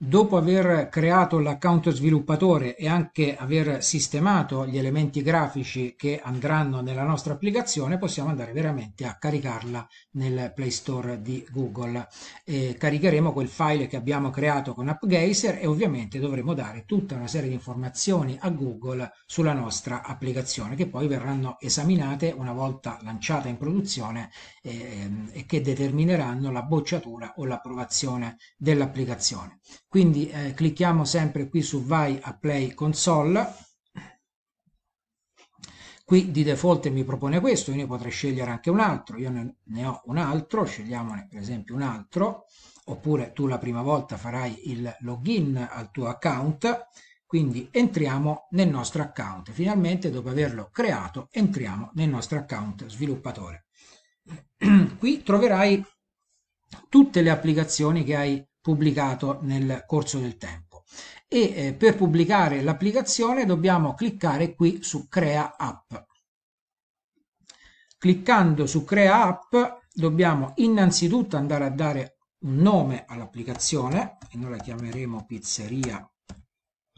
Dopo aver creato l'account sviluppatore e anche aver sistemato gli elementi grafici che andranno nella nostra applicazione, possiamo andare veramente a caricarla nel Play Store di Google. E caricheremo quel file che abbiamo creato con AppGazer e ovviamente dovremo dare tutta una serie di informazioni a Google sulla nostra applicazione che poi verranno esaminate una volta lanciata in produzione e, ehm, e che determineranno la bocciatura o l'approvazione dell'applicazione. Quindi eh, clicchiamo sempre qui su vai a play console. Qui di default mi propone questo, io potrei scegliere anche un altro, io ne ho un altro, scegliamone per esempio un altro, oppure tu la prima volta farai il login al tuo account, quindi entriamo nel nostro account. Finalmente dopo averlo creato entriamo nel nostro account sviluppatore. Qui troverai tutte le applicazioni che hai pubblicato nel corso del tempo. E eh, per pubblicare l'applicazione dobbiamo cliccare qui su Crea app. Cliccando su Crea app dobbiamo innanzitutto andare a dare un nome all'applicazione e noi la chiameremo Pizzeria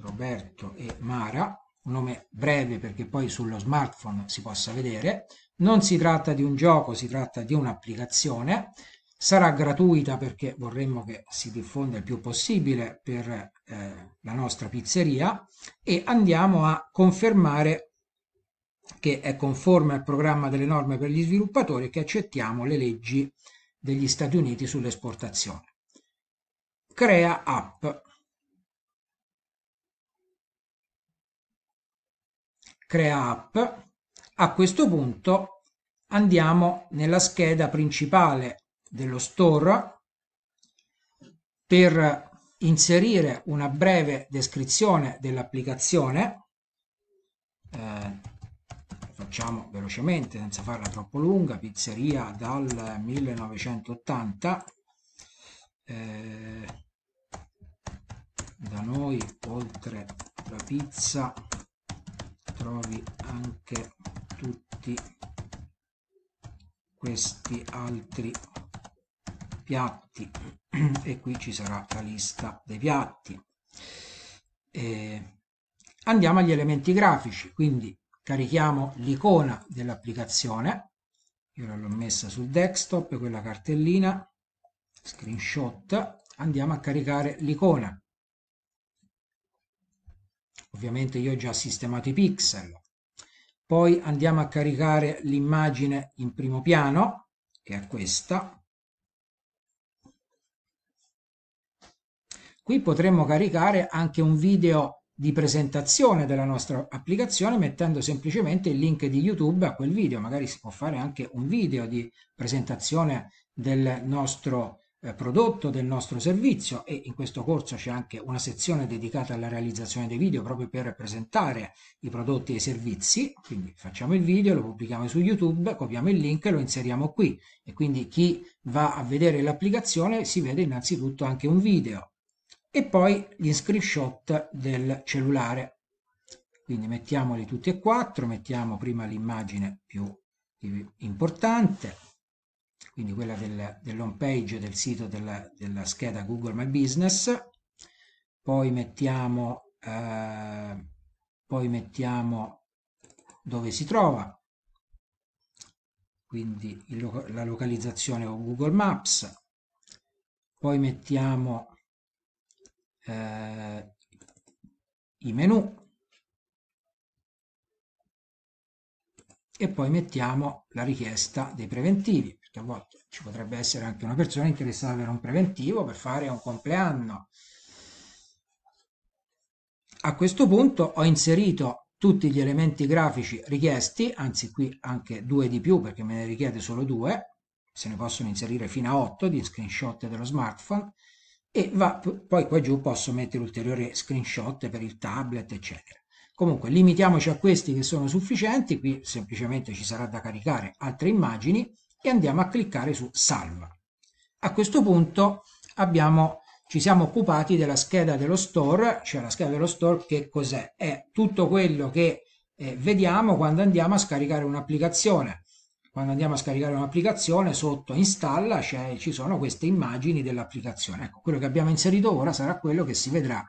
Roberto e Mara, un nome breve perché poi sullo smartphone si possa vedere. Non si tratta di un gioco, si tratta di un'applicazione. Sarà gratuita perché vorremmo che si diffonda il più possibile per eh, la nostra pizzeria e andiamo a confermare che è conforme al programma delle norme per gli sviluppatori e che accettiamo le leggi degli Stati Uniti sull'esportazione. Crea app. Crea app. A questo punto andiamo nella scheda principale dello store per inserire una breve descrizione dell'applicazione eh, facciamo velocemente senza farla troppo lunga pizzeria dal 1980 eh, da noi oltre la pizza trovi anche tutti questi altri piatti e qui ci sarà la lista dei piatti. Eh, andiamo agli elementi grafici, quindi carichiamo l'icona dell'applicazione, io l'ho messa sul desktop, quella cartellina, screenshot, andiamo a caricare l'icona. Ovviamente io ho già sistemato i pixel. Poi andiamo a caricare l'immagine in primo piano, che è questa, Qui potremmo caricare anche un video di presentazione della nostra applicazione mettendo semplicemente il link di YouTube a quel video, magari si può fare anche un video di presentazione del nostro eh, prodotto, del nostro servizio e in questo corso c'è anche una sezione dedicata alla realizzazione dei video proprio per presentare i prodotti e i servizi, quindi facciamo il video, lo pubblichiamo su YouTube, copiamo il link e lo inseriamo qui e quindi chi va a vedere l'applicazione si vede innanzitutto anche un video e poi gli screenshot del cellulare. Quindi mettiamoli tutti e quattro, mettiamo prima l'immagine più importante, quindi quella del, dell'home page del sito della, della, scheda Google My Business, poi mettiamo, eh, poi mettiamo dove si trova, quindi il, la localizzazione con Google Maps, poi mettiamo eh, i menu e poi mettiamo la richiesta dei preventivi, perché a volte ci potrebbe essere anche una persona interessata per un preventivo per fare un compleanno. A questo punto ho inserito tutti gli elementi grafici richiesti, anzi qui anche due di più perché me ne richiede solo due, se ne possono inserire fino a 8 di screenshot dello smartphone, e va, poi qua giù posso mettere ulteriori screenshot per il tablet eccetera. Comunque limitiamoci a questi che sono sufficienti, qui semplicemente ci sarà da caricare altre immagini e andiamo a cliccare su salva. A questo punto abbiamo, ci siamo occupati della scheda dello store, cioè la scheda dello store che cos'è? È tutto quello che eh, vediamo quando andiamo a scaricare un'applicazione quando andiamo a scaricare un'applicazione, sotto installa ci sono queste immagini dell'applicazione. Ecco, quello che abbiamo inserito ora sarà quello che si vedrà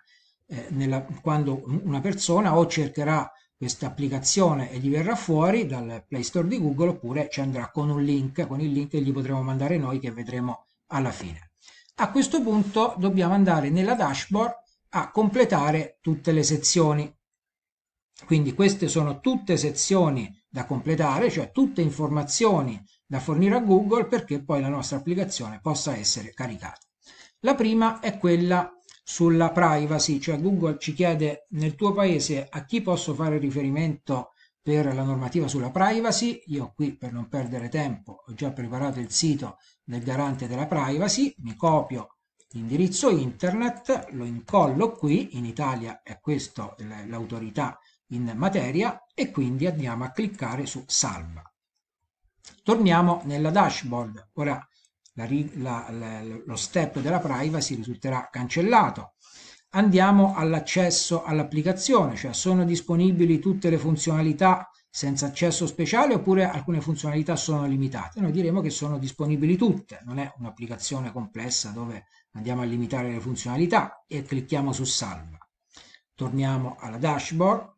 eh, nella, quando una persona o cercherà questa applicazione e gli verrà fuori dal Play Store di Google oppure ci andrà con un link, con il link che gli potremo mandare noi che vedremo alla fine. A questo punto dobbiamo andare nella dashboard a completare tutte le sezioni. Quindi queste sono tutte sezioni da completare, cioè tutte informazioni da fornire a Google perché poi la nostra applicazione possa essere caricata. La prima è quella sulla privacy, cioè Google ci chiede nel tuo paese a chi posso fare riferimento per la normativa sulla privacy. Io qui per non perdere tempo ho già preparato il sito del garante della privacy, mi copio l'indirizzo internet, lo incollo qui, in Italia è questo l'autorità in materia e quindi andiamo a cliccare su salva. Torniamo nella dashboard, ora la, la, la, lo step della privacy risulterà cancellato. Andiamo all'accesso all'applicazione, cioè sono disponibili tutte le funzionalità senza accesso speciale oppure alcune funzionalità sono limitate. Noi diremo che sono disponibili tutte, non è un'applicazione complessa dove andiamo a limitare le funzionalità e clicchiamo su salva. Torniamo alla dashboard,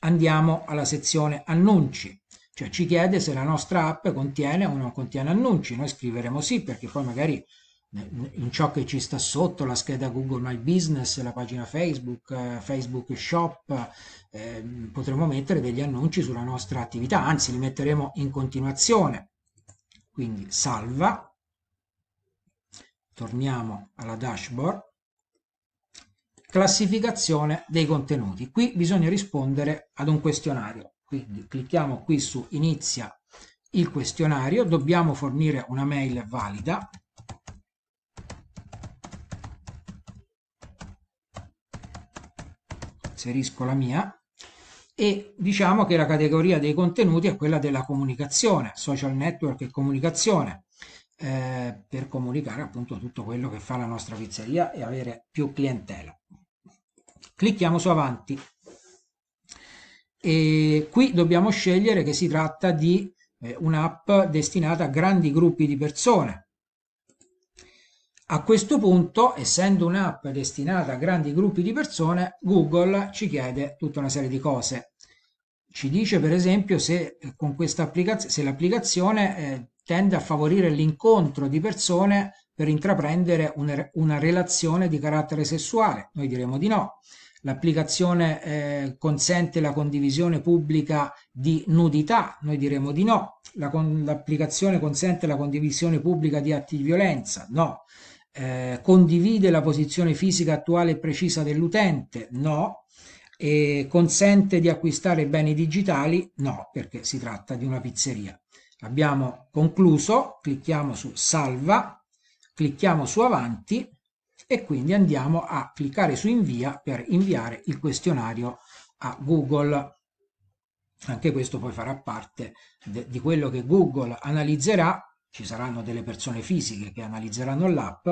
andiamo alla sezione annunci, cioè ci chiede se la nostra app contiene o non contiene annunci. Noi scriveremo sì perché poi magari eh, in ciò che ci sta sotto la scheda Google My Business, la pagina Facebook, eh, Facebook Shop, eh, potremo mettere degli annunci sulla nostra attività, anzi li metteremo in continuazione. Quindi salva, torniamo alla dashboard classificazione dei contenuti. Qui bisogna rispondere ad un questionario, quindi clicchiamo qui su inizia il questionario, dobbiamo fornire una mail valida inserisco la mia e diciamo che la categoria dei contenuti è quella della comunicazione, social network e comunicazione, eh, per comunicare appunto tutto quello che fa la nostra pizzeria e avere più clientela. Clicchiamo su avanti. E qui dobbiamo scegliere che si tratta di eh, un'app destinata a grandi gruppi di persone. A questo punto, essendo un'app destinata a grandi gruppi di persone, Google ci chiede tutta una serie di cose. Ci dice per esempio se, eh, se l'applicazione eh, tende a favorire l'incontro di persone per intraprendere una, una relazione di carattere sessuale? Noi diremo di no. L'applicazione eh, consente la condivisione pubblica di nudità? Noi diremo di no. La con, l'applicazione consente la condivisione pubblica di atti di violenza? No. Eh, condivide la posizione fisica attuale e precisa dell'utente? No. E consente di acquistare beni digitali? No, perché si tratta di una pizzeria. Abbiamo concluso, clicchiamo su salva Clicchiamo su avanti e quindi andiamo a cliccare su invia per inviare il questionario a Google. Anche questo poi farà parte di quello che Google analizzerà, ci saranno delle persone fisiche che analizzeranno l'app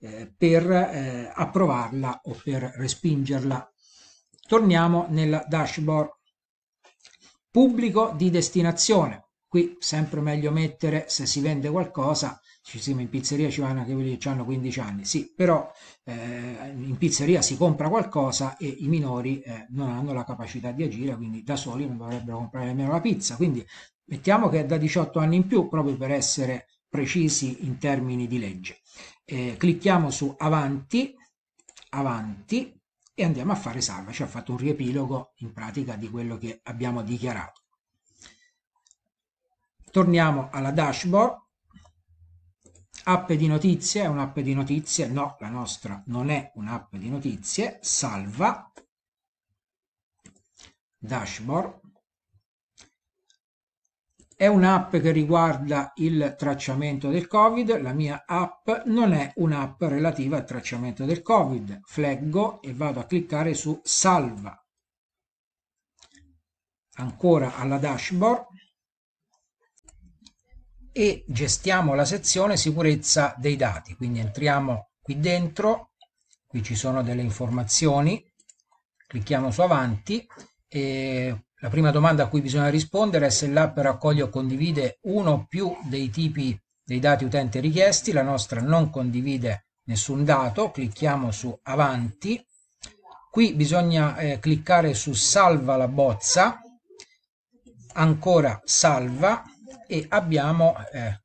eh, per eh, approvarla o per respingerla. Torniamo nel dashboard. Pubblico di destinazione qui sempre meglio mettere se si vende qualcosa ci siamo in pizzeria ci vanno anche quelli che hanno 15 anni sì però eh, in pizzeria si compra qualcosa e i minori eh, non hanno la capacità di agire quindi da soli non dovrebbero comprare nemmeno la pizza quindi mettiamo che è da 18 anni in più proprio per essere precisi in termini di legge eh, clicchiamo su avanti avanti e andiamo a fare salva ci ha fatto un riepilogo in pratica di quello che abbiamo dichiarato torniamo alla dashboard app di notizie è un'app di notizie no la nostra non è un'app di notizie salva dashboard è un'app che riguarda il tracciamento del covid la mia app non è un'app relativa al tracciamento del covid fleggo e vado a cliccare su salva ancora alla dashboard e gestiamo la sezione sicurezza dei dati. Quindi entriamo qui dentro, qui ci sono delle informazioni, clicchiamo su avanti e la prima domanda a cui bisogna rispondere è se l'app raccoglie o condivide uno o più dei tipi dei dati utente richiesti, la nostra non condivide nessun dato, clicchiamo su avanti, qui bisogna eh, cliccare su salva la bozza, ancora salva, e abbiamo eh,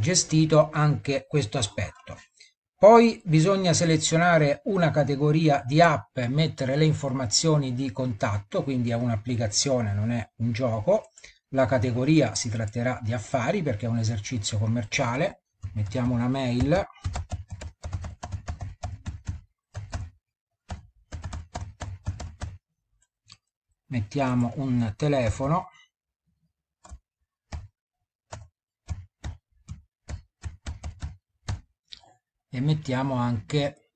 gestito anche questo aspetto. Poi bisogna selezionare una categoria di app e mettere le informazioni di contatto, quindi è un'applicazione, non è un gioco. La categoria si tratterà di affari perché è un esercizio commerciale. Mettiamo una mail. Mettiamo un telefono. e mettiamo anche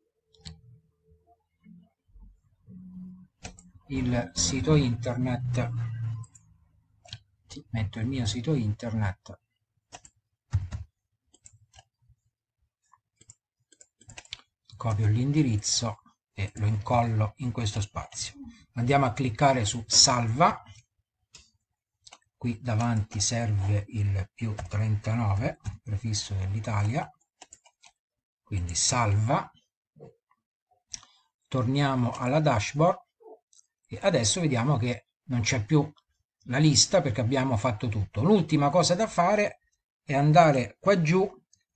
il sito internet metto il mio sito internet copio l'indirizzo e lo incollo in questo spazio andiamo a cliccare su salva qui davanti serve il più 39 prefisso dell'Italia quindi salva torniamo alla dashboard e adesso vediamo che non c'è più la lista perché abbiamo fatto tutto l'ultima cosa da fare è andare qua giù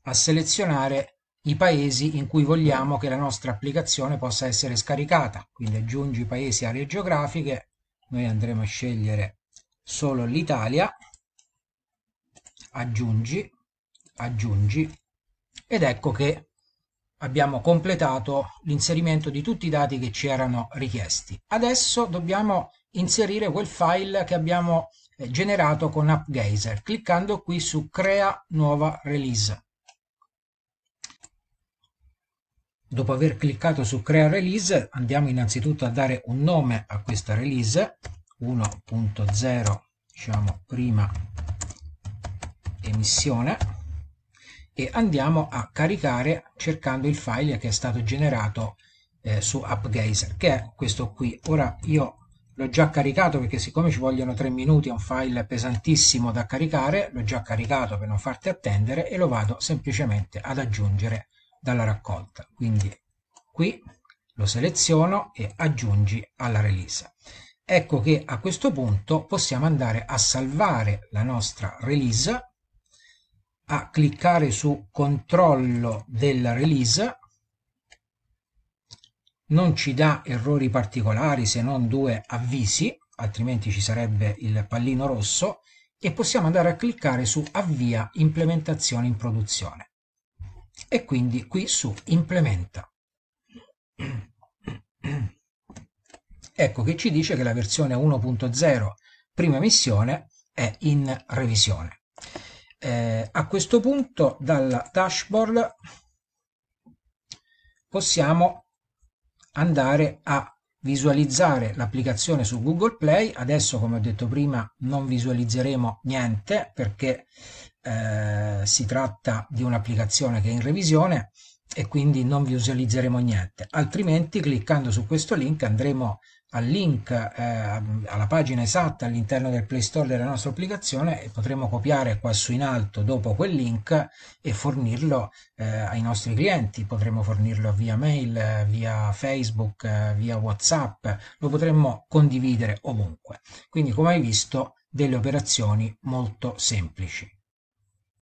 a selezionare i paesi in cui vogliamo che la nostra applicazione possa essere scaricata quindi aggiungi paesi aree geografiche noi andremo a scegliere solo l'Italia aggiungi aggiungi ed ecco che abbiamo completato l'inserimento di tutti i dati che ci erano richiesti. Adesso dobbiamo inserire quel file che abbiamo eh, generato con AppGazer cliccando qui su crea nuova release. Dopo aver cliccato su crea release andiamo innanzitutto a dare un nome a questa release 1.0 diciamo prima emissione e andiamo a caricare cercando il file che è stato generato eh, su AppGeyser che è questo qui ora io l'ho già caricato perché siccome ci vogliono 3 minuti è un file pesantissimo da caricare l'ho già caricato per non farti attendere e lo vado semplicemente ad aggiungere dalla raccolta quindi qui lo seleziono e aggiungi alla release ecco che a questo punto possiamo andare a salvare la nostra release a cliccare su controllo della release non ci dà errori particolari se non due avvisi altrimenti ci sarebbe il pallino rosso e possiamo andare a cliccare su avvia implementazione in produzione e quindi qui su implementa ecco che ci dice che la versione 1.0 prima missione è in revisione eh, a questo punto dal dashboard possiamo andare a visualizzare l'applicazione su Google Play. Adesso, come ho detto prima, non visualizzeremo niente perché eh, si tratta di un'applicazione che è in revisione e quindi non visualizzeremo niente altrimenti cliccando su questo link andremo al link eh, alla pagina esatta all'interno del play store della nostra applicazione e potremo copiare qua su in alto dopo quel link e fornirlo eh, ai nostri clienti potremmo fornirlo via mail via facebook via whatsapp lo potremmo condividere ovunque quindi come hai visto delle operazioni molto semplici